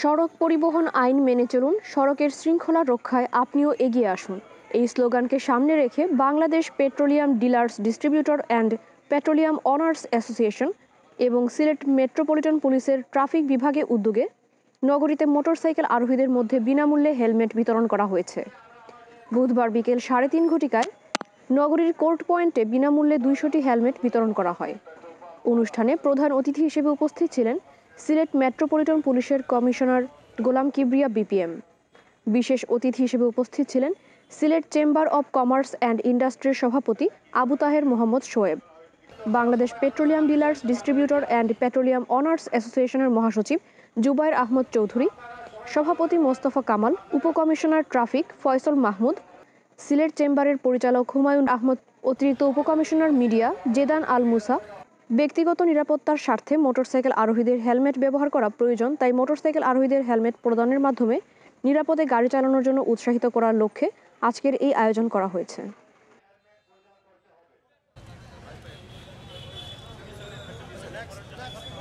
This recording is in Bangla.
সড়ক পরিবহন আইন মেনে চলুন সড়কের শৃঙ্খলা রক্ষায় আপনিও এগিয়ে আসুন এই স্লোগানকে সামনে রেখে Bangladesh petroleum dealers distributor and petroleum owners association এবং সিলেট মেট্রোপলিটন পুলিশের ট্রাফিক বিভাগে উদ্যোগে নগরীতে মোটরসাইকেল আরোহীদের মধ্যে বিনামূল্যে হেলমেট বিতরণ করা হয়েছে বুধবার বিকেল সাড়ে তিন ঘটিকায় নগরীর কোর্ট পয়েন্টে বিনামূল্যে দুইশোটি হেলমেট বিতরণ করা হয় অনুষ্ঠানে প্রধান অতিথি হিসেবে উপস্থিত ছিলেন সিলেট মেট্রোপলিটন পুলিশের কমিশনার গোলাম কিবরিয়া বিপিএম বিশেষ অতিথি হিসেবে উপস্থিত ছিলেন Sylhet chamber of commerce and ইন্ডাস্ট্রির সভাপতি Abu Taher Mohammad Shoaib Bangladesh petroleum dealers distributor and petroleum owners অ্যাসোসিয়েশনের মহাসচিব জুবায়ের আহমদ চৌধুরী সভাপতি মোস্তফা কামাল উপকমিশনার ট্রাফিক ফয়সল মাহমুদ সিলেট চেম্বারের পরিচালক হুমায়ুন আহমদ অতিরিক্ত উপকমিশনার মিডিয়া জেদান আল মুসা ব্যক্তিগত নিরাপত্তার স্বার্থে মোটরসাইকেল আরোহীদের হেলমেট ব্যবহার করা প্রয়োজন তাই মোটরসাইকেল আরোহীদের হেলমেট প্রদানের মাধ্যমে নিরাপদে গাড়ি চালানোর জন্য উৎসাহিত করার লক্ষ্যে আজকের এই আয়োজন করা হয়েছে Next, next.